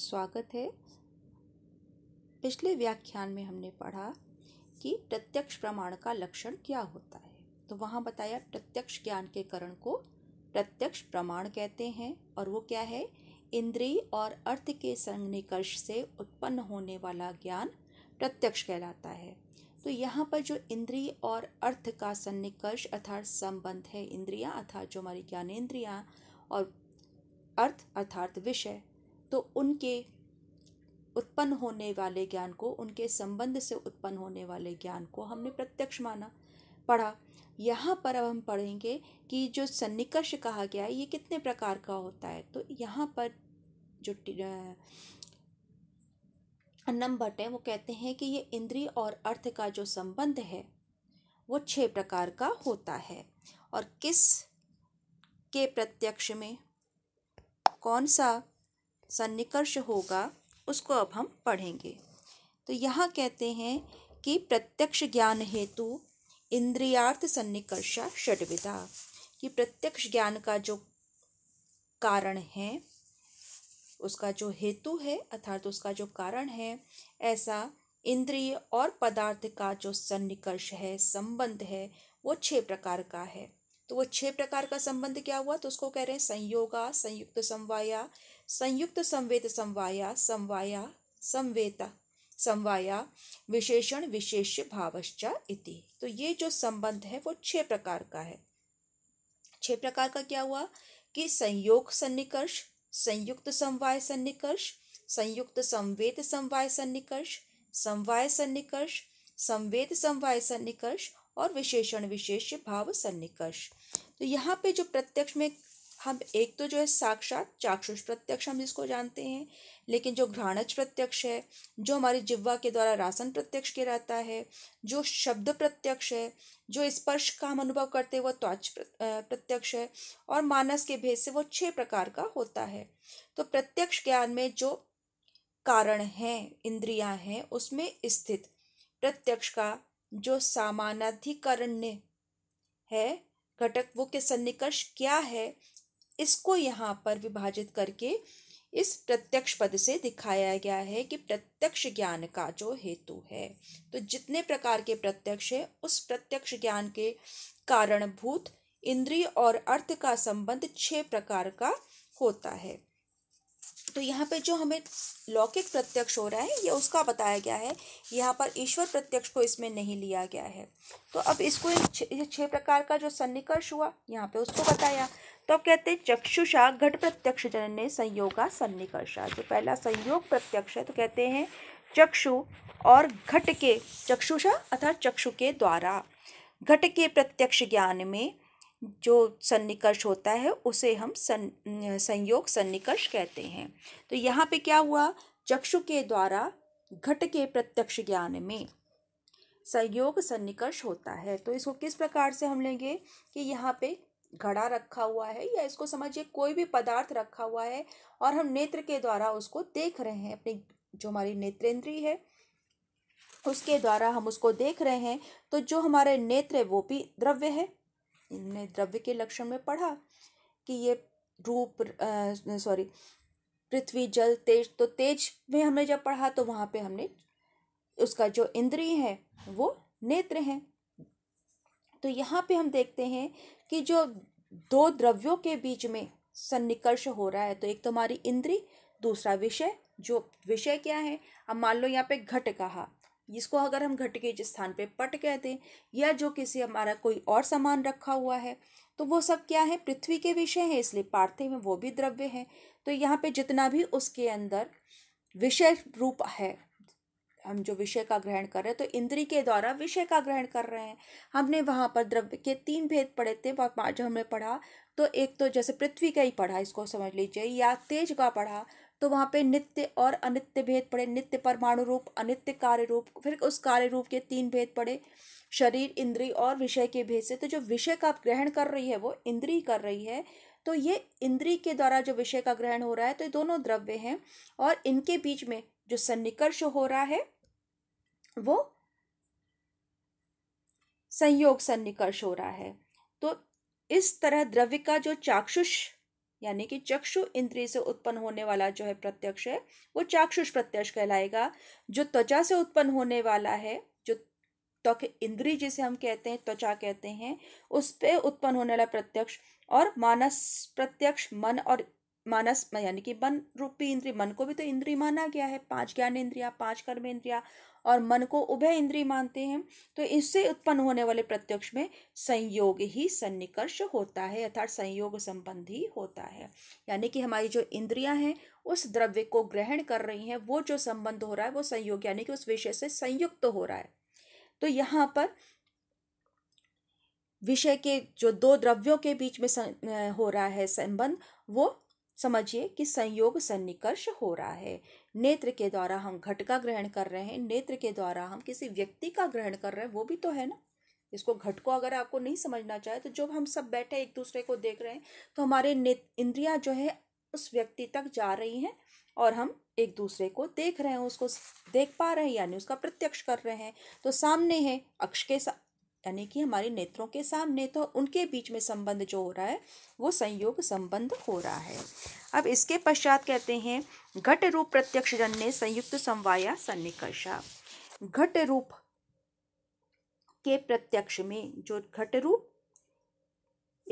स्वागत है पिछले व्याख्यान में हमने पढ़ा कि प्रत्यक्ष प्रमाण का लक्षण क्या होता है तो वहाँ बताया प्रत्यक्ष ज्ञान के करण को प्रत्यक्ष प्रमाण कहते हैं और वो क्या है इंद्रिय और अर्थ के संनिकर्ष से उत्पन्न होने वाला ज्ञान प्रत्यक्ष कहलाता है तो यहाँ पर जो इंद्रिय और अर्थ का सन्निकर्ष अर्थात संबंध है इंद्रिया अर्थात जो हमारी ज्ञानेन्द्रियाँ और अर्थ अर्थात विषय तो उनके उत्पन्न होने वाले ज्ञान को उनके संबंध से उत्पन्न होने वाले ज्ञान को हमने प्रत्यक्ष माना पढ़ा यहाँ पर अब हम पढ़ेंगे कि जो सन्निकर्ष कहा गया है ये कितने प्रकार का होता है तो यहाँ पर जो अन्नम भट्ट हैं वो कहते हैं कि ये इंद्रिय और अर्थ का जो संबंध है वो छः प्रकार का होता है और किस के प्रत्यक्ष में कौन सा सन्निकर्ष होगा उसको अब हम पढ़ेंगे तो यहाँ कहते हैं कि प्रत्यक्ष ज्ञान हेतु इंद्रियार्थ सन्निकर्षा षडविधा कि प्रत्यक्ष ज्ञान का जो कारण है उसका जो हेतु है अर्थात उसका जो कारण है ऐसा इंद्रिय और पदार्थ का जो सन्निकर्ष है संबंध है वो छह प्रकार का है तो वो छह प्रकार का संबंध क्या हुआ तो उसको कह रहे हैं संयोगा संयुक्त समवाया संयुक्त संवेद समवाया समवाया संवेद समवाया विशेषण विशेष भावश्च इति तो ये जो संबंध है वो छह प्रकार का है छह प्रकार का क्या हुआ कि संयोग सन्निकर्ष संयुक्त समवाय सन्निकर्ष संयुक्त संवेद समवाय सन्निकर्ष समवाय सन्निकर्ष संवेद समवाय सन्निकर्ष और विशेषण विशेष भाव सन्निकर्ष तो यहाँ पे जो प्रत्यक्ष में हम एक तो जो है साक्षात चाक्षुष प्रत्यक्ष हम जिसको जानते हैं लेकिन जो घ्राणच प्रत्यक्ष है जो हमारी जिह्वा के द्वारा रासन प्रत्यक्ष के रहता है जो शब्द प्रत्यक्ष है जो स्पर्श का हम अनुभव करते हैं वह त्वाच प्रत्यक्ष है और मानस के भेद से वो छह प्रकार का होता है तो प्रत्यक्ष ज्ञान में जो कारण हैं इंद्रियां हैं उसमें स्थित प्रत्यक्ष का जो सामानाधिकरण है घटक वो के सन्निकर्ष क्या है इसको यहाँ पर विभाजित करके इस प्रत्यक्ष पद से दिखाया गया है कि प्रत्यक्ष ज्ञान का जो हेतु है तो जितने प्रकार के प्रत्यक्ष है उस प्रत्यक्ष ज्ञान के कारणभूत इंद्रिय और अर्थ का संबंध छह प्रकार का होता है तो यहाँ पे जो हमें लौकिक प्रत्यक्ष हो रहा है ये उसका बताया गया है यहाँ पर ईश्वर प्रत्यक्ष को इसमें नहीं लिया गया है तो अब इसको ये छह प्रकार का जो सन्निकर्ष हुआ यहाँ पे उसको बताया तो अब कहते हैं चक्षुषा घट प्रत्यक्ष जनने संयोगा सन्निकर्षा जो पहला संयोग प्रत्यक्ष है तो कहते हैं चक्षु और घट के चक्षुषा अर्थात चक्षु के द्वारा घट के प्रत्यक्ष ज्ञान में जो सन्निकर्ष होता है उसे हम सन संयोग सन्निकर्ष कहते हैं तो यहाँ पे क्या हुआ चक्षु के द्वारा घट के प्रत्यक्ष ज्ञान में संयोग सन्निकर्ष होता है तो इसको किस प्रकार से हम लेंगे कि यहाँ पे घड़ा रखा हुआ है या इसको समझिए कोई भी पदार्थ रखा हुआ है और हम नेत्र के द्वारा उसको देख रहे हैं अपनी जो हमारी नेत्रेंद्री है उसके द्वारा हम उसको देख रहे हैं तो जो हमारे नेत्र वो भी द्रव्य है ने द्रव्य के लक्षण में पढ़ा कि ये रूप सॉरी पृथ्वी जल तेज तो तेज में हमने जब पढ़ा तो वहाँ पे हमने उसका जो इंद्रिय है वो नेत्र हैं तो यहाँ पे हम देखते हैं कि जो दो द्रव्यों के बीच में सन्निकर्ष हो रहा है तो एक तो हमारी इंद्री दूसरा विषय जो विषय क्या है अब मान लो यहाँ पे घट कहा जिसको अगर हम के स्थान पे पट कहते दें या जो किसी हमारा कोई और सामान रखा हुआ है तो वो सब क्या है पृथ्वी के विषय हैं इसलिए पार्थिव में वो भी द्रव्य है तो यहाँ पे जितना भी उसके अंदर विषय रूप है हम जो विषय का ग्रहण कर रहे हैं तो इंद्री के द्वारा विषय का ग्रहण कर रहे हैं हमने वहाँ पर द्रव्य के तीन भेद पढ़े थे जो हमने पढ़ा तो एक तो जैसे पृथ्वी का ही पढ़ा इसको समझ लीजिए या तेज का पढ़ा तो वहाँ पे नित्य और अनित्य भेद पड़े नित्य परमाणु रूप अनित्य कार्य रूप फिर उस कार्य रूप के तीन भेद पड़े शरीर इंद्री और विषय के भेद से तो जो विषय का ग्रहण कर रही है वो इंद्री कर रही है तो ये इंद्री के द्वारा जो विषय का ग्रहण हो रहा है तो ये दोनों द्रव्य हैं और इनके बीच में जो सन्निकर्ष हो रहा है वो संयोग सन्निकर्ष हो रहा है तो इस तरह द्रव्य का जो चाक्षुष यानी कि चक्षु इंद्रिय से उत्पन्न होने वाला जो है प्रत्यक्ष है वो चाक्षुष प्रत्यक्ष कहलाएगा जो त्वचा से उत्पन्न होने वाला है जो त्वक इंद्रिय जिसे हम कहते हैं त्वचा कहते हैं उस पर उत्पन्न होने वाला प्रत्यक्ष और मानस प्रत्यक्ष मन और मानस यानी कि मन रूपी इंद्रिय मन को भी तो इंद्रिय माना गया है पांच ज्ञान इंद्रिया पांच कर्म इंद्रिया और मन को उभय इंद्री मानते हैं तो इससे उत्पन्न होने वाले प्रत्यक्ष में संयोग ही सन्निकर्ष होता है अर्थात संयोग संबंधी होता है यानी कि हमारी जो इंद्रियां हैं उस द्रव्य को ग्रहण कर रही हैं वो जो संबंध हो रहा है वो संयोग यानी कि उस विषय से संयुक्त तो हो रहा है तो यहाँ पर विषय के जो दो द्रव्यों के बीच में हो रहा है संबंध वो समझिए कि संयोग सन्निकर्ष हो रहा है नेत्र के द्वारा हम घट का ग्रहण कर रहे हैं नेत्र के द्वारा हम किसी व्यक्ति का ग्रहण कर रहे हैं वो भी तो है ना इसको घट को अगर आपको नहीं समझना चाहे तो जब हम सब बैठे एक दूसरे को देख रहे हैं तो हमारे इंद्रिया जो है उस व्यक्ति तक जा रही हैं और हम एक दूसरे को देख रहे हैं उसको देख पा रहे हैं यानी उसका प्रत्यक्ष कर रहे हैं तो सामने है अक्ष के सा, यानी कि हमारे नेत्रों के सामने तो उनके बीच में संबंध जो हो रहा है वो संयोग संबंध हो रहा है अब इसके पश्चात कहते हैं घट रूप प्रत्यक्ष जन्य संयुक्त समवाया सन्निकर्षा घट रूप के प्रत्यक्ष में जो घट रूप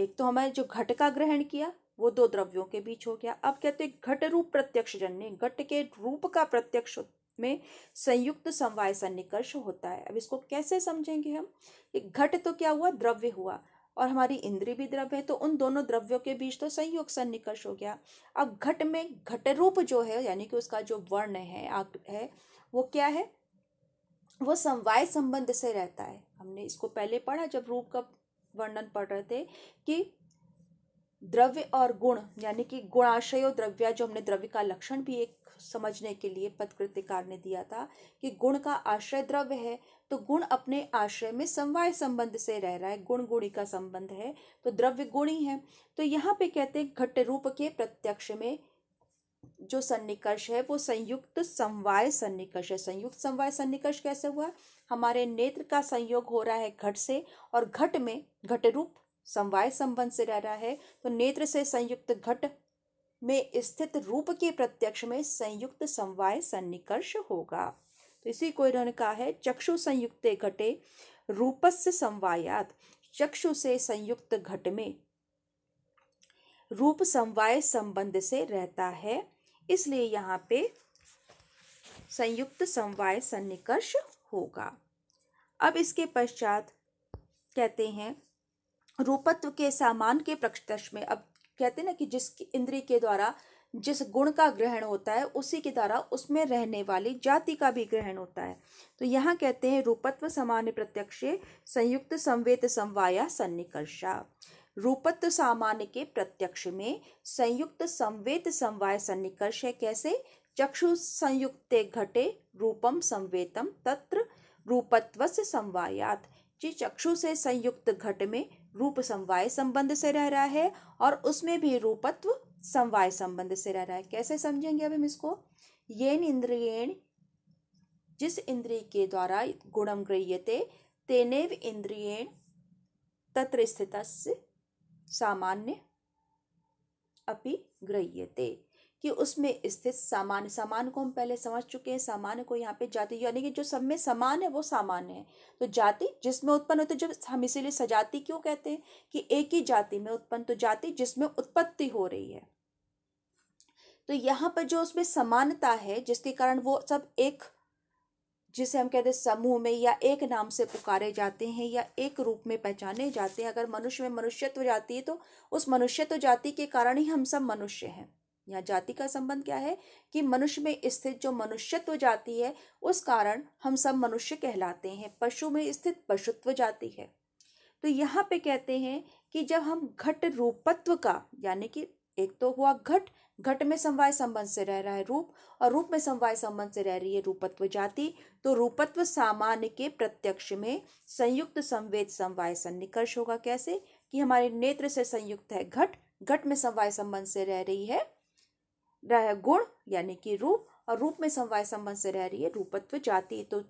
एक तो हमारे जो घट का ग्रहण किया वो दो द्रव्यों के बीच हो गया अब कहते हैं घट रूप प्रत्यक्ष जन्य घट के रूप का प्रत्यक्ष में संयुक्त समवाय सन्निकर्ष होता है अब इसको कैसे समझेंगे हम एक घट तो क्या हुआ द्रव्य हुआ और हमारी इंद्री भी द्रव्य है तो उन दोनों द्रव्यों के बीच तो संयोग सन्निकर्ष हो गया अब घट में घट रूप जो है यानी कि उसका जो वर्ण है आग है वो क्या है वो समवाय संबंध से रहता है हमने इसको पहले पढ़ा जब रूप का वर्णन पढ़ रहे थे कि द्रव्य और गुण यानी कि गुणाशयो द्रव्य जो हमने द्रव्य का लक्षण भी एक समझने के लिए पदकृतिकार ने दिया था कि गुण का आश्रय द्रव्य है तो गुण अपने आश्रय में समवाय संबंध से रह रहा है गुण गुणी का संबंध है तो द्रव्य गुणी है तो यहाँ पे कहते हैं घट रूप के प्रत्यक्ष में जो सन्निकर्ष है वो संयुक्त समवाय सन्निकर्ष है संयुक्त समवाय सन्निकर्ष कैसे हुआ हमारे नेत्र का संयोग हो रहा है घट से और घट में घट रूप समवाय संबंध से रह रहा है तो नेत्र से संयुक्त घट में स्थित रूप के प्रत्यक्ष में संयुक्त समवाय सन्निकर्ष होगा तो इसी को इन्होंने कहा है चक्षु संयुक्त घटे रूपस्य समवायात चक्षु से संयुक्त घट में रूप समवाय संबंध से रहता है इसलिए यहाँ पे संयुक्त समवाय सन्निकर्ष होगा अब इसके पश्चात कहते हैं रूपत्व के सामान के प्रक्षश में अब कहते ना कि जिस इंद्रिय के द्वारा जिस गुण का ग्रहण होता है उसी के द्वारा उसमें रहने वाली जाति का भी ग्रहण होता है तो यहाँ कहते हैं रूपत्व सामान्य प्रत्यक्ष संयुक्त संवेद समवाया सन्निकर्षा रूपत्व सामान्य के प्रत्यक्ष में संयुक्त संवेद समवाय सन्निकर्ष है कैसे चक्षु संयुक्त घटे रूपम संवेतम तत्र रूपत्व से समवायात जी चक्षु से संयुक्त घट में रूप समवाय संबंध से रह रहा है और उसमें भी रूपत्व समवाय संबंध से रह रहा है कैसे समझेंगे अब हम इसको येन इंद्रियण जिस इंद्रिय के द्वारा गुणम गृह्यते तेनेव इंद्रियण तत्र स्थित सामान्य अपि गृह्यते कि उसमें स्थित सामान सामान को हम पहले समझ चुके हैं सामान को यहाँ पे जाति यानी कि जो सब में समान है वो सामान्य है तो जाति जिसमें उत्पन्न होती है जब हम इसीलिए सजाति क्यों कहते हैं कि एक ही जाति में उत्पन्न तो जाति जिसमें उत्पत्ति हो रही है तो यहाँ पर जो उसमें समानता है जिसके कारण वो सब एक जिसे हम कहते हैं समूह में या एक नाम से पुकारे जाते हैं या एक रूप में पहचाने जाते हैं अगर मनुष्य में मनुष्यत्व जाती है तो उस मनुष्यत्व जाति के कारण ही हम सब मनुष्य हैं यहाँ जाति का संबंध क्या है कि मनुष्य में स्थित जो मनुष्यत्व जाति है उस कारण हम सब मनुष्य कहलाते हैं पशु में स्थित पशुत्व जाति है तो यहाँ पे कहते हैं कि जब हम घट रूपत्व का यानी कि एक तो हुआ घट घट में समवाय संबंध से रह रहा है रूप और रूप में समवाय संबंध से रह रही है रूपत्व जाति तो रूपत्व सामान्य के प्रत्यक्ष में संयुक्त संवेद समवाय सन्निकर्ष होगा कैसे कि हमारे नेत्र से संयुक्त है घट घट में समवाय संबंध से रह रही है गुण यानी कि रूप और रूप में समवाय संबंध से रह रही है रूपत्व जाति तो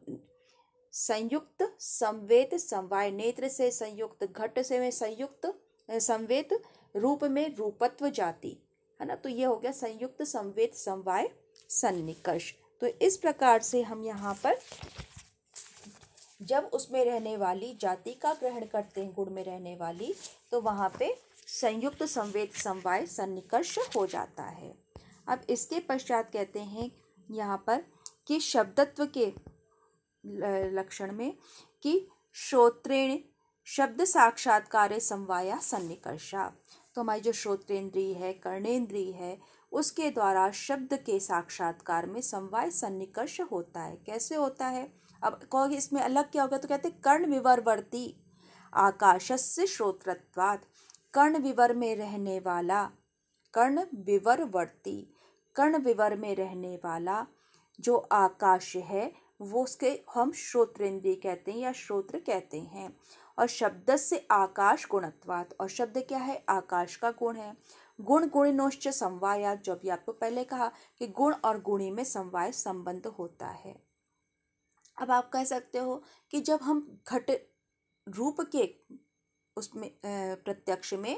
संयुक्त संवेद समवाय नेत्र से संयुक्त घट से में संयुक्त संवेद रूप में रूपत्व जाति है ना तो ये हो गया संयुक्त संवेद समवाय सन्निकर्ष तो इस प्रकार से हम यहाँ पर जब उसमें रहने वाली जाति का ग्रहण करते हैं गुण में रहने वाली तो वहाँ पे संयुक्त संवेद समवाय सन्निकर्ष हो जाता है अब इसके पश्चात कहते हैं यहाँ पर कि शब्दत्व के लक्षण में कि श्रोत्रेण शब्द साक्षात्कार समवाया सन्निकर्षा तो हमारी जो श्रोतेंद्रीय है कर्णेन्द्रीय है उसके द्वारा शब्द के साक्षात्कार में समवाय सन्निकर्ष होता है कैसे होता है अब कहोगे इसमें अलग क्या होगा तो कहते हैं कर्ण विवरवर्ती आकाशस्य श्रोत्रत्वात् कर्ण विवर में रहने वाला कर्ण विवरवर्ती कर्ण विवर में रहने वाला जो आकाश है वो उसके हम श्रोत्रेंद्रिय कहते हैं या श्रोत्र कहते हैं और शब्द से आकाश गुणत्वात और शब्द क्या है आकाश का गुण है गुण गुणिनोश्च समवाया जो भी आपको पहले कहा कि गुण और गुणी में समवाय संबंध होता है अब आप कह सकते हो कि जब हम घट रूप के उसमें प्रत्यक्ष में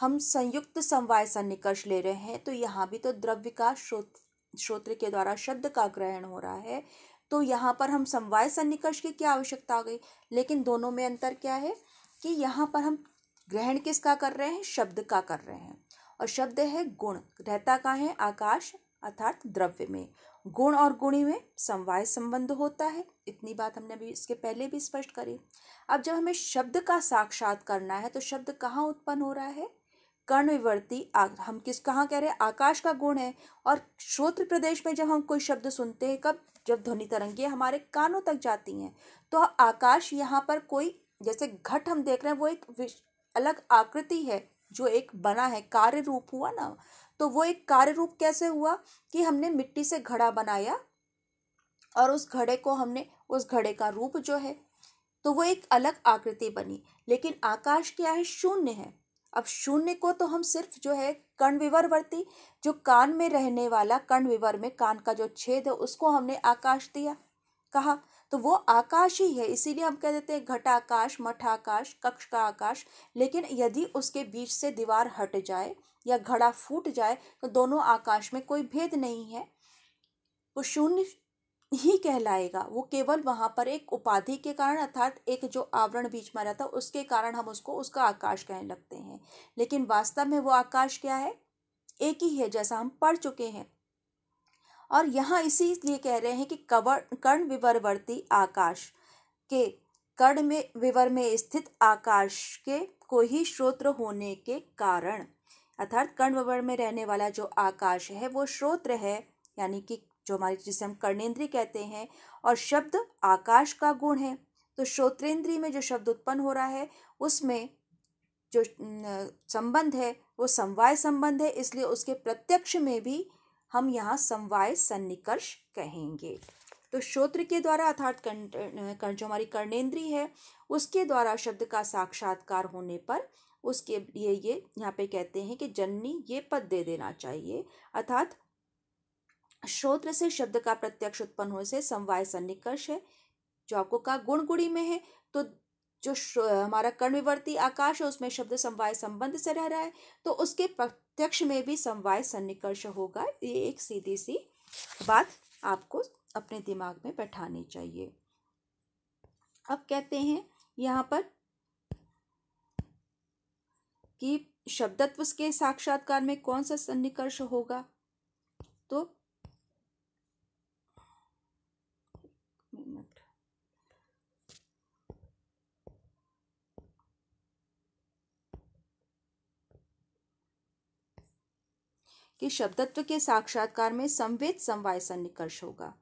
हम संयुक्त समवाय सन्निकर्ष ले रहे हैं तो यहाँ भी तो द्रव्य का श्रोत श्रोत्र के द्वारा शब्द का ग्रहण हो रहा है तो यहाँ पर हम समवाय सन्निकर्ष की क्या आवश्यकता आ गई लेकिन दोनों में अंतर क्या है कि यहाँ पर हम ग्रहण किसका कर रहे हैं शब्द का कर रहे हैं और शब्द है गुण रहता का है आकाश अर्थात द्रव्य में गुण और गुणी में समवाय संबंध होता है इतनी बात हमने अभी इसके पहले भी स्पष्ट करी अब जब हमें शब्द का साक्षात करना है तो शब्द कहाँ उत्पन्न हो रहा है कर्ण विवर्ती हम किस कहाँ कह रहे हैं आकाश का गुण है और श्रोत्र प्रदेश में जब हम कोई शब्द सुनते हैं कब जब ध्वनि तरंगे हमारे कानों तक जाती हैं तो आकाश यहाँ पर कोई जैसे घट हम देख रहे हैं वो एक अलग आकृति है जो एक बना है कार्य रूप हुआ ना तो वो एक कार्य रूप कैसे हुआ कि हमने मिट्टी से घड़ा बनाया और उस घड़े को हमने उस घड़े का रूप जो है तो वो एक अलग आकृति बनी लेकिन आकाश क्या है शून्य है अब शून्य को तो हम सिर्फ जो है कर्ण विवरवर्ती जो कान में रहने वाला कर्ण विवर में कान का जो छेद है उसको हमने आकाश दिया कहा तो वो आकाश ही है इसीलिए हम कह देते हैं घटाकाश मठाकाश कक्ष का आकाश लेकिन यदि उसके बीच से दीवार हट जाए या घड़ा फूट जाए तो दोनों आकाश में कोई भेद नहीं है वो शून्य ही कहलाएगा वो केवल वहाँ पर एक उपाधि के कारण अर्थात एक जो आवरण बीच में रहता है उसके कारण हम उसको उसका आकाश कहने लगते हैं लेकिन वास्तव में वो आकाश क्या है एक ही है जैसा हम पढ़ चुके हैं और यहाँ इसी इसलिए कह रहे हैं कि कवर कर्ण विवरवर्ती आकाश के कर्ण में विवर में स्थित आकाश के को ही श्रोत्र होने के कारण अर्थात कर्ण विवर में रहने वाला जो आकाश है वो श्रोत्र है यानी कि जो हमारे जिसे हम कर्णेन्द्रीय कहते हैं और शब्द आकाश का गुण है तो श्रोत्रेंद्रीय में जो शब्द उत्पन्न हो रहा है उसमें जो संबंध है वो समवाय संबंध है इसलिए उसके प्रत्यक्ष में भी हम यहाँ समवाय सन्निकर्ष कहेंगे तो श्रोत्र के द्वारा अर्थात कर्ण जो हमारी कर्णेन्द्रीय है उसके द्वारा शब्द का साक्षात्कार होने पर उसके लिए ये यहाँ पे कहते हैं कि जननी ये पद दे देना चाहिए अर्थात श्रोत्र से शब्द का प्रत्यक्ष उत्पन्न होने से समवाय सन्निकर्ष है जो आपको कहा गुण में है तो जो हमारा कर्णविवर्ती आकाश है उसमें शब्द समवाय संबंध से रह रहा है तो उसके प्रत्यक्ष में भी समवाय सन्निकर्ष होगा ये एक सीधी सी बात आपको अपने दिमाग में बैठानी चाहिए अब कहते हैं यहाँ पर कि शब्दत्व के साक्षात्कार में कौन सा सन्निकर्ष होगा तो कि शब्दत्व के साक्षात्कार में संवेद समवाय सन्निकर्ष होगा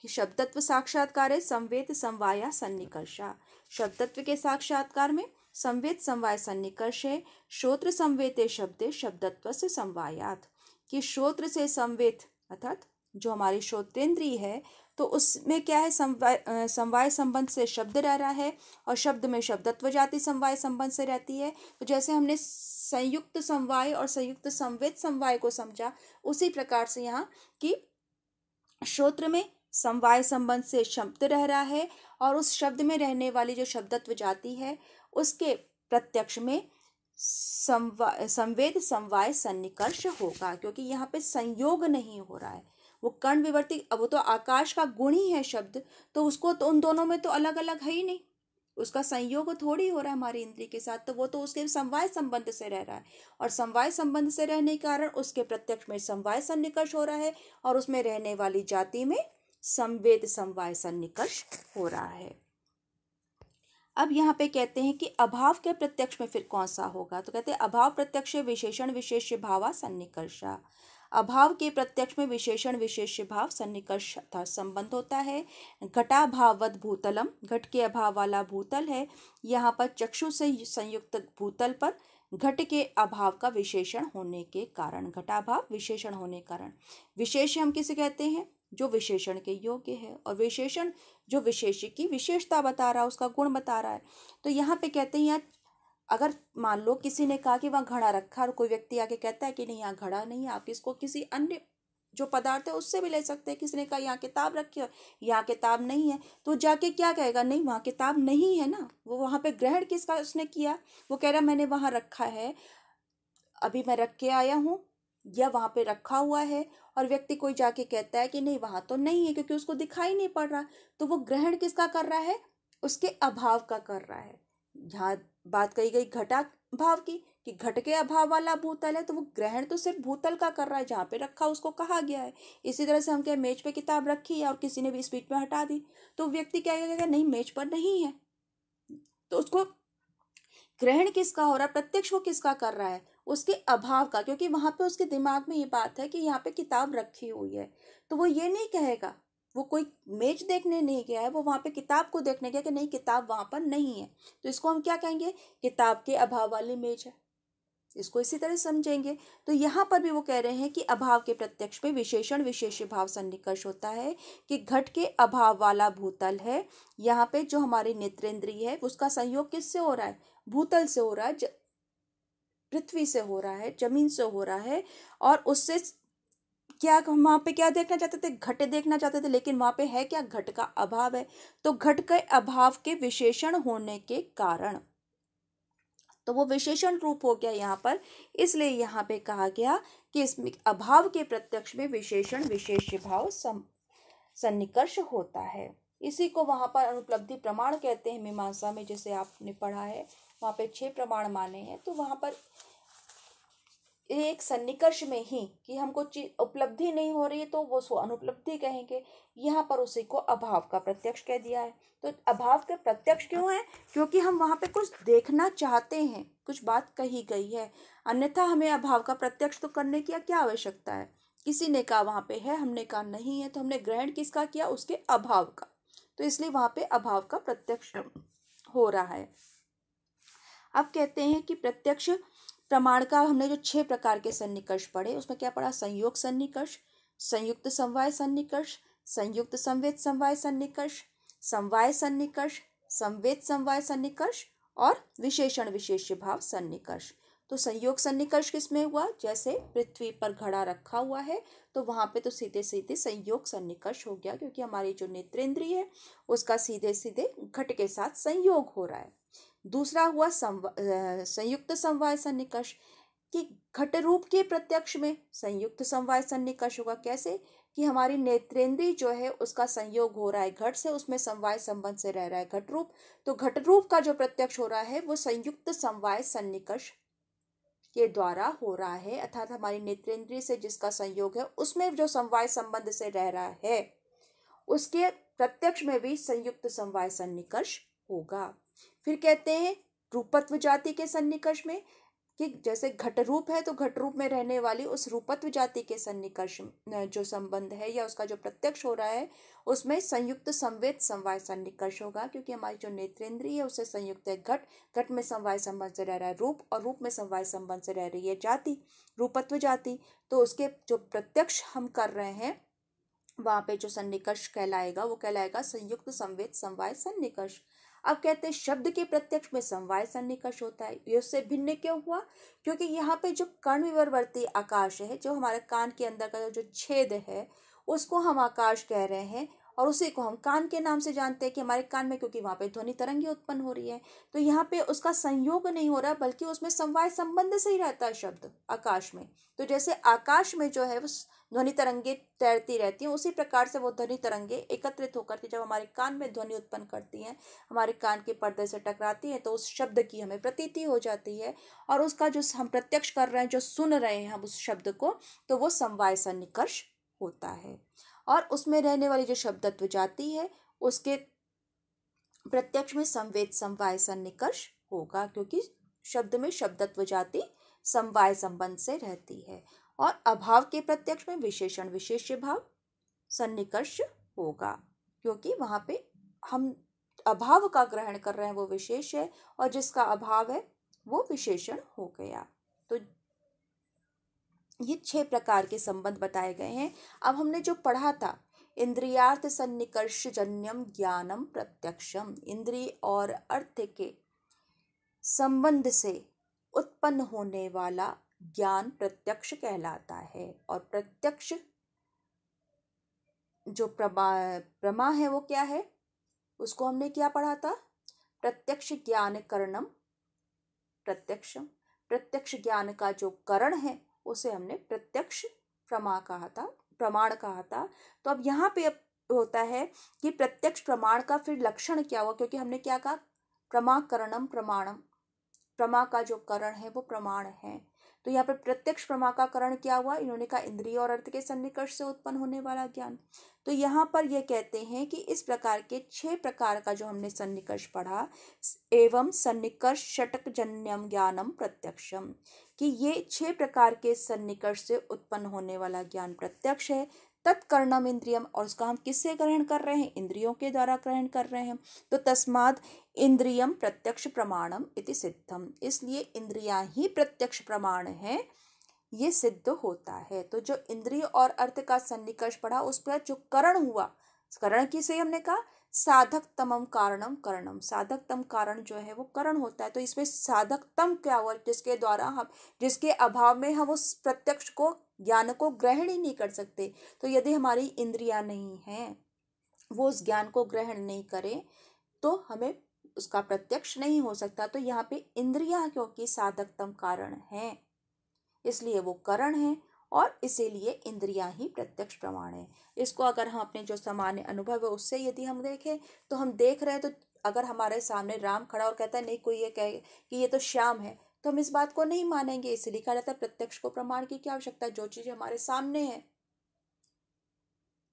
कि शब्दत्व साक्षात्कार है संवेद समवाया सन्निकर्षा शब्दत्व के साक्षात्कार में संवेद समवाय सन्निकर्ष है श्रोत्र संवेद शब्द शब्दत्व से समवायात कि श्रोत्र से संवेद अर्थात जो हमारी श्रोतेंद्री है तो उसमें क्या है समवाय समवाय संबंध से शब्द रह रहा है और शब्द में शब्दत्व जाति समवाय संबंध से रहती है तो जैसे हमने संयुक्त समवाय और संयुक्त संवेद समवाय को समझा उसी प्रकार से यहाँ कि श्रोत्र में समवाय संबंध से शब्द रह रहा है और उस शब्द में रहने वाली जो शब्दत्व जाति है उसके प्रत्यक्ष में संवेद समवाय सन्निकर्ष होगा क्योंकि यहाँ पे संयोग नहीं हो रहा है वो कर्ण विवर्ती अब वो तो आकाश का गुण ही है शब्द तो उसको तो उन दोनों में तो अलग अलग है ही नहीं उसका संयोग थोड़ी हो रहा है हमारी इंद्री के साथ तो वो तो उसके समवाय संबंध से रह रहा है और समवाय संबंध से रहने के कारण उसके प्रत्यक्ष में समवाय सन्निकर्ष हो रहा है और उसमें रहने वाली जाति में संवेद समवाय सन्निकर्ष हो रहा है अब यहाँ पे कहते हैं कि अभाव के प्रत्यक्ष में फिर कौन सा होगा तो कहते हैं अभाव प्रत्यक्ष विशेषण विशेष भावा सन्निकर्षा अभाव के प्रत्यक्ष में विशेषण विशेष भाव सन्निकर्ष तथा संबंध होता है घटाभावत भूतलम घट के अभाव वाला भूतल है यहाँ पर चक्षु से संयुक्त भूतल पर घट के अभाव का विशेषण होने के कारण घटाभाव विशेषण होने कारण विशेष हम किसे कहते हैं जो विशेषण के योग्य है और विशेषण जो विशेष की विशेषता बता रहा है उसका गुण बता रहा है तो यहाँ पे कहते हैं यहाँ अगर मान लो किसी ने कहा कि वहाँ घड़ा रखा और कोई व्यक्ति आके कहता है कि नहीं यहाँ घड़ा नहीं है आप इसको किसी अन्य जो पदार्थ है उससे भी ले सकते हैं किसी ने कहा यहाँ किताब रखी है यहाँ किताब नहीं है तो जाके क्या कहेगा नहीं वहाँ किताब नहीं है ना वो वहाँ पे ग्रहण किसका उसने किया वो कह रहा मैंने वहाँ रखा है अभी मैं रख के आया हूँ या वहाँ पे रखा हुआ है और व्यक्ति कोई जाके कहता है कि नहीं वहाँ तो नहीं है क्योंकि उसको दिखाई नहीं पड़ रहा तो वो ग्रहण किसका कर रहा है उसके अभाव का कर रहा है यहाँ बात कही गई घटा भाव की कि घट के अभाव वाला भूतल है तो वो ग्रहण तो सिर्फ भूतल का कर रहा है जहाँ पे रखा उसको कहा गया है इसी तरह से हम क्या मेज पे किताब रखी है और किसी ने भी इस बीच में हटा दी तो व्यक्ति क्या कहेगा नहीं मेज पर नहीं है तो उसको ग्रहण किसका हो रहा है प्रत्यक्ष वो किसका कर रहा है उसके अभाव का क्योंकि वहाँ पे उसके दिमाग में ये बात है कि यहाँ पे किताब रखी हुई है तो वो ये नहीं कहेगा वो कोई मैच देखने नहीं गया है वो वहाँ पे किताब को देखने गया कि नहीं किताब वहाँ पर नहीं है तो इसको हम क्या कहेंगे किताब के अभाव वाली मैच है इसको इसी तरह समझेंगे तो यहाँ पर भी वो कह रहे हैं कि अभाव के प्रत्यक्ष में विशेषण विशेष भाव सन्निकर्ष होता है कि घट के अभाव वाला भूतल है यहाँ पे जो हमारे नेत्रेंद्रीय है उसका संयोग किससे हो रहा है भूतल से हो रहा है पृथ्वी से हो रहा है जमीन से हो रहा है और उससे क्या वहाँ पे क्या देखना चाहते थे घट देखना चाहते थे लेकिन वहाँ पे है क्या घट का अभाव है तो घट के अभाव के विशेषण होने के कारण तो वो विशेषण रूप हो गया यहाँ पर इसलिए यहाँ पे कहा गया कि इसमें अभाव के प्रत्यक्ष में विशेषण विशेष भाव सन्निकर्ष होता है इसी को वहाँ पर अनुपलब्धि प्रमाण कहते हैं मीमांसा में जैसे आपने पढ़ा है वहाँ पे छह प्रमाण माने हैं तो वहाँ पर एक सन्निकर्ष में ही कि हमको चीज उपलब्धि नहीं हो रही है तो वो सो अनुपलब्धि कहेंगे यहाँ पर उसी को अभाव का प्रत्यक्ष कह दिया है तो अभाव के प्रत्यक्ष क्यों है क्योंकि हम वहाँ पे कुछ देखना चाहते हैं कुछ बात कही गई है अन्यथा हमें अभाव का प्रत्यक्ष तो करने की क्या आवश्यकता है किसी ने कहा वहाँ पे है हमने कहा नहीं है तो हमने ग्रहण किसका किया उसके अभाव का तो इसलिए वहाँ पे अभाव का प्रत्यक्ष हो रहा है अब कहते हैं कि प्रत्यक्ष प्रमाण का हमने जो छह प्रकार के सन्निकर्ष पढ़े उसमें क्या पढ़ा संयोग सन्निकर्ष संयुक्त समवाय सन्निकर्ष संयुक्त संवेद समवाय सन्निकर्ष समवाय सन्निकर्ष संवेद समवाय सन्निकर्ष और विशेषण विशेष भाव सन्निकर्ष तो संयोग सन्निकर्ष किसमें हुआ जैसे पृथ्वी पर घड़ा रखा हुआ है तो वहाँ पे तो सीधे सीधे संयोग सन्निकर्ष हो गया क्योंकि हमारी जो नेत्रेंद्रिय है उसका सीधे सीधे घट के साथ संयोग हो रहा है दूसरा हुआ संयुक्त समवाय सन्निकष कि घट रूप के प्रत्यक्ष में संयुक्त समवाय सन्निकष होगा कैसे कि हमारी नेत्रेंद्री जो है उसका संयोग हो रहा है घट से उसमें समवाय संबंध से रह रहा है घट रूप तो घट रूप का जो प्रत्यक्ष हो रहा है वो संयुक्त समवाय सन्निकष के द्वारा हो रहा है अर्थात हमारी नेत्रेंद्रिय से जिसका संयोग है उसमें जो समवाय संबंध से रह रहा है उसके प्रत्यक्ष में भी संयुक्त समवाय सन्निकर्ष होगा फिर कहते हैं रूपत्व जाति के सन्निकर्ष में कि जैसे घट रूप है तो घट रूप में रहने वाली उस रूपत्व जाति के सन्निकर्ष जो संबंध है या उसका जो प्रत्यक्ष हो रहा है उसमें संयुक्त संवेद समवाय सन्निकर्ष होगा क्योंकि हमारी जो नेत्रेंद्रीय है उससे संयुक्त है घट घट में समवाय संबंध से रह रहा है रूप और रूप में समवाय संबंध से रह रही है जाति रूपत्व जाति तो उसके जो प्रत्यक्ष हम कर रहे हैं वहाँ पे जो सन्निकर्ष कहलाएगा वो कहलाएगा संयुक्त संवेद समवाय सन्निकर्ष अब कहते हैं शब्द के प्रत्यक्ष में समवाय सन्निकर्ष होता है ये उससे भिन्न क्यों हुआ क्योंकि यहाँ पे जो कर्ण विवरवर्ती आकाश है जो हमारे कान के अंदर का जो छेद है उसको हम आकाश कह रहे हैं और उसी को हम कान के नाम से जानते हैं कि हमारे कान में क्योंकि वहाँ पे ध्वनि तरंगी उत्पन्न हो रही है तो यहाँ पे उसका संयोग नहीं हो रहा बल्कि उसमें समवाय संबंध से ही रहता है शब्द आकाश में तो जैसे आकाश में जो है वो ध्वनि तरंगे तैरती रहती हैं उसी प्रकार से वो ध्वनि तरंगे एकत्रित होकर के जब हमारे कान में ध्वनि उत्पन्न करती हैं हमारे कान के पर्दे से टकराती हैं तो उस शब्द की हमें प्रतीति हो जाती है और उसका जो हम प्रत्यक्ष कर रहे हैं जो सुन रहे हैं हम उस शब्द को तो वो समवाय सन्निकर्ष होता है और उसमें रहने वाली जो शब्दत्व जाती है उसके प्रत्यक्ष में संवेद समवाय सन्निकर्ष होगा क्योंकि शब्द में शब्दत्व जाति समवाय संबंध से रहती है और अभाव के प्रत्यक्ष में विशेषण विशेष्य भाव सन्निकर्ष होगा क्योंकि वहाँ पे हम अभाव का ग्रहण कर रहे हैं वो विशेष है और जिसका अभाव है वो विशेषण हो गया तो ये छह प्रकार के संबंध बताए गए हैं अब हमने जो पढ़ा था इंद्रियार्थ सन्निकर्ष जन्यम ज्ञानम प्रत्यक्षम इंद्रिय और अर्थ के संबंध से उत्पन्न होने वाला ज्ञान प्रत्यक्ष कहलाता है और प्रत्यक्ष जो प्रमा प्रमा है वो क्या है उसको हमने क्या पढ़ा था प्रत्यक्ष ज्ञान करणम प्रत्यक्षम प्रत्यक्ष ज्ञान का जो करण है उसे हमने प्रत्यक्ष प्रमा कहा था प्रमाण कहा था तो अब यहाँ पे अब होता है कि प्रत्यक्ष प्रमाण का फिर लक्षण क्या हुआ क्योंकि हमने क्या कहा प्रमाकरणम प्रमाणम प्रमा का जो करण है वो प्रमाण है तो यहाँ पर प्रत्यक्ष प्रमा का करण क्या हुआ इन्होंने कहा इंद्रिय और अर्थ के सन्निकर्ष से उत्पन्न होने वाला ज्ञान तो यहाँ पर यह कहते हैं कि इस प्रकार के छह प्रकार का जो हमने सन्निकर्ष पढ़ा एवं सन्निकर्ष षटक जन्यम ज्ञानम प्रत्यक्षम कि ये छह प्रकार के सन्निकर्ष से उत्पन्न होने वाला ज्ञान प्रत्यक्ष है तत्कर्णम इंद्रियम और उसका हम किससे ग्रहण कर रहे हैं इंद्रियों के द्वारा ग्रहण कर रहे हैं तो तस्माद इंद्रियम प्रत्यक्ष प्रमाणम इति सिद्धम इसलिए इंद्रिया ही प्रत्यक्ष प्रमाण है ये सिद्ध होता है तो जो इंद्रिय और अर्थ का सन्निकर्ष पड़ा उस पर जो करण हुआ करण की से हमने कहा साधकतम कारणम करणम साधकतम कारण जो है वो करण होता है तो इसमें साधकतम क्या हुआ जिसके द्वारा हम जिसके अभाव में हम उस प्रत्यक्ष को ज्ञान को ग्रहण ही नहीं कर सकते तो यदि हमारी इंद्रियां नहीं हैं वो उस ज्ञान को ग्रहण नहीं करें तो हमें उसका प्रत्यक्ष नहीं हो सकता तो यहाँ पे इंद्रियां क्योंकि साधकतम कारण है इसलिए वो करण है और इसीलिए इंद्रियां ही प्रत्यक्ष प्रमाण है इसको अगर हम अपने जो सामान्य अनुभव है उससे यदि हम देखें तो हम देख रहे हैं तो अगर हमारे सामने राम खड़ा और कहता है नहीं कोई ये कहे कि ये तो श्याम है तो हम इस बात को नहीं मानेंगे इसलिए कहा जाता है प्रत्यक्ष को प्रमाण की क्या आवश्यकता है जो चीज़ हमारे सामने है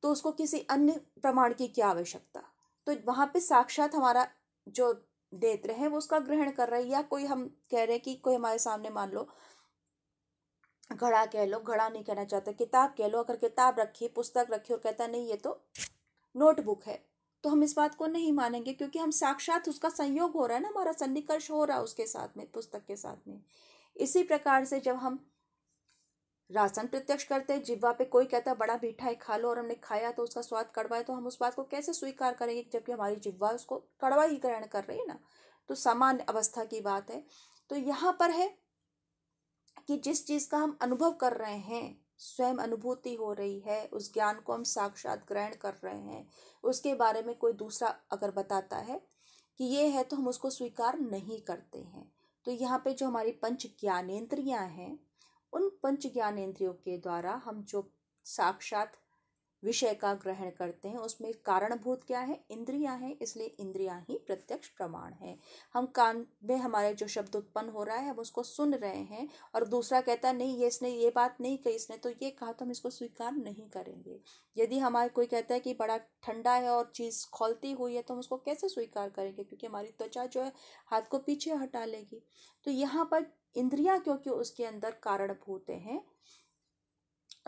तो उसको किसी अन्य प्रमाण की क्या आवश्यकता तो वहाँ पे साक्षात हमारा जो नेत्र है वो उसका ग्रहण कर रहे हैं या कोई हम कह रहे हैं कि कोई हमारे सामने मान लो घड़ा कह लो घड़ा नहीं कहना चाहता किताब कह लो अगर किताब रखी पुस्तक रखी और कहता नहीं ये तो नोटबुक है तो हम इस बात को नहीं मानेंगे क्योंकि हम साक्षात उसका संयोग हो रहा है ना हमारा सन्निकर्ष हो रहा है उसके साथ में पुस्तक के साथ में इसी प्रकार से जब हम राशन प्रत्यक्ष करते हैं जिब्वा पे कोई कहता है बड़ा मीठा है खा लो और हमने खाया तो उसका स्वाद कड़वा है तो हम उस बात को कैसे स्वीकार करेंगे जबकि हमारी जिब्वा उसको कड़वा ही ग्रहण कर रही है ना तो सामान्य अवस्था की बात है तो यहाँ पर है कि जिस चीज़ का हम अनुभव कर रहे हैं स्वयं अनुभूति हो रही है उस ज्ञान को हम साक्षात ग्रहण कर रहे हैं उसके बारे में कोई दूसरा अगर बताता है कि ये है तो हम उसको स्वीकार नहीं करते हैं तो यहाँ पे जो हमारी पंच ज्ञानेन्द्रियाँ हैं उन पंच ज्ञानेन्द्रियों के द्वारा हम जो साक्षात विषय का ग्रहण करते हैं उसमें कारणभूत क्या है इंद्रियां हैं इसलिए इंद्रियां ही प्रत्यक्ष प्रमाण है हम कान में हमारे जो शब्द उत्पन्न हो रहा है हम उसको सुन रहे हैं और दूसरा कहता है नहीं ये इसने ये बात नहीं कही इसने तो ये कहा तो हम इसको स्वीकार नहीं करेंगे यदि हमारे कोई कहता है कि बड़ा ठंडा है और चीज़ खोलती हुई है तो हम उसको कैसे स्वीकार करेंगे क्योंकि हमारी त्वचा जो है हाथ को पीछे हटा लेगी तो यहाँ पर इंद्रिया क्योंकि उसके अंदर कारणभूत हैं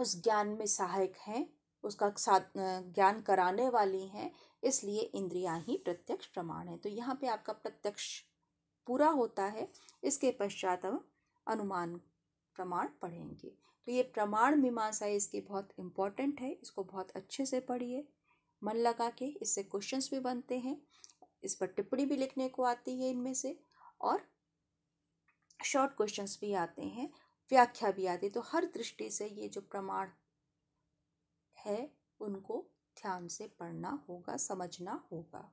उस ज्ञान में सहायक हैं उसका साथ ज्ञान कराने वाली हैं इसलिए इंद्रियां ही प्रत्यक्ष प्रमाण है तो यहाँ पे आपका प्रत्यक्ष पूरा होता है इसके पश्चात हम अनुमान प्रमाण पढ़ेंगे तो ये प्रमाण मीमांसा इसकी बहुत इम्पॉर्टेंट है इसको बहुत अच्छे से पढ़िए मन लगा के इससे क्वेश्चंस भी बनते हैं इस पर टिप्पणी भी लिखने को आती है इनमें से और शॉर्ट क्वेश्चंस भी आते हैं व्याख्या भी आती है तो हर दृष्टि से ये जो प्रमाण है उनको ध्यान से पढ़ना होगा समझना होगा